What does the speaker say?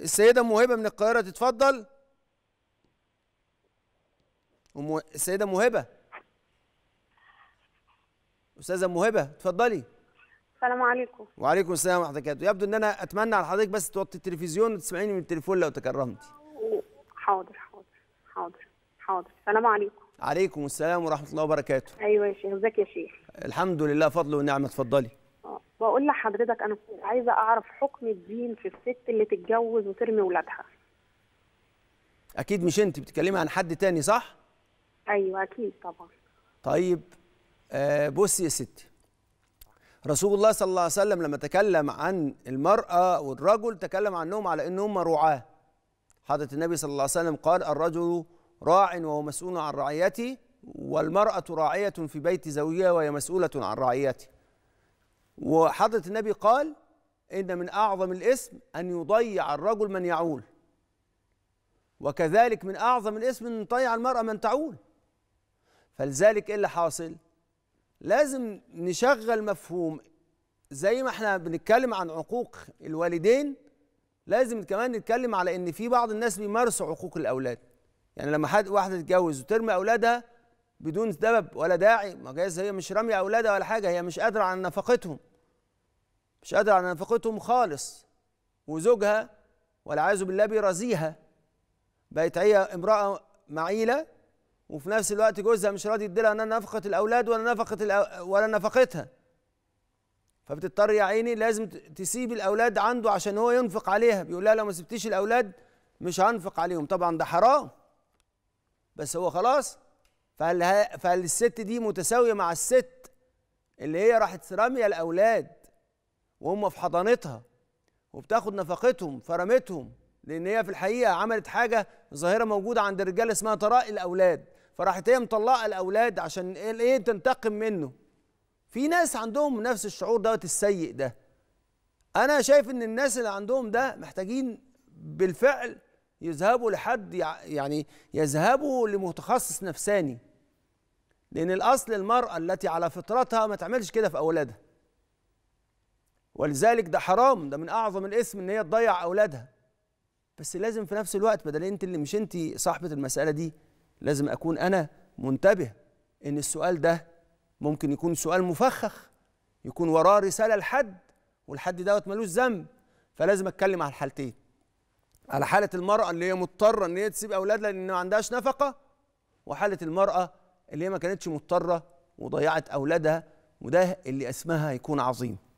السيدة موهبة من القاهرة تتفضل السيدة موهبة أستاذة موهبة اتفضلي السلام عليكم وعليكم السلام ورحمة الله وبركاته يبدو إن أنا أتمنى على حضرتك بس توطي التلفزيون وتسمعيني من التليفون لو تكرمتي حاضر حاضر حاضر حاضر السلام عليكم عليكم السلام ورحمة الله وبركاته أيوة يا شيخ ازيك يا شيخ الحمد لله فضل ونعمة اتفضلي واقول لحضرتك انا كنت عايزه اعرف حكم الدين في الست اللي تتجوز وترمي ولادها اكيد مش انت بتتكلمي عن حد تاني صح ايوه اكيد طبعا طيب آه بصي يا ستي رسول الله صلى الله عليه وسلم لما تكلم عن المرأة والرجل تكلم عنهم على أنهم رعاة حضرة النبي صلى الله عليه وسلم قال الرجل راع وهو مسؤول عن رعيته والمرأة راعية في بيت زوجها وهي مسؤولة عن رعيته وحضرة النبي قال إن من أعظم الاسم أن يضيع الرجل من يعول وكذلك من أعظم الاسم أن تضيع المرأة من تعول فلذلك إيه اللي حاصل لازم نشغل مفهوم زي ما احنا بنتكلم عن عقوق الوالدين لازم كمان نتكلم على ان في بعض الناس بيمارسوا عقوق الاولاد يعني لما حد واحده تتجوز وترمي اولادها بدون سبب ولا داعي ما جايز هي مش راميه اولادها ولا حاجه هي مش قادره على نفقتهم مش قادر على نفقتهم خالص وزوجها والعياذ بالله بيرازيها بقت هي امرأة معيلة وفي نفس الوقت جوزها مش راضي يديلها لا نفقة الأولاد ولا نفقة ولا نفقتها فبتضطر يا عيني لازم تسيب الأولاد عنده عشان هو ينفق عليها بيقول لها لو ما سبتيش الأولاد مش هنفق عليهم طبعا ده حرام بس هو خلاص فهل فهل الست دي متساوية مع الست اللي هي راحت رامية الأولاد وهم في حضانتها وبتاخد نفقتهم فرمتهم لان هي في الحقيقه عملت حاجه ظاهره موجوده عند الرجال اسمها طراء الاولاد فراحت هي مطلقه الاولاد عشان إيه-, ايه تنتقم منه في ناس عندهم نفس الشعور دوت السيء ده انا شايف ان الناس اللي عندهم ده محتاجين بالفعل يذهبوا لحد يعني يذهبوا لمتخصص نفساني لان الاصل المراه التي على فطرتها ما تعملش كده في اولادها ولذلك ده حرام ده من اعظم الاسم ان هي تضيع اولادها بس لازم في نفس الوقت بدل انت اللي مش انت صاحبه المساله دي لازم اكون انا منتبه ان السؤال ده ممكن يكون سؤال مفخخ يكون وراه رساله لحد والحد دوت ملوش ذنب فلازم اتكلم على الحالتين على حاله المراه اللي هي مضطره ان هي تسيب اولادها لان ما عندهاش نفقه وحاله المراه اللي هي ما كانتش مضطره وضيعت اولادها وده اللي اسمها هيكون عظيم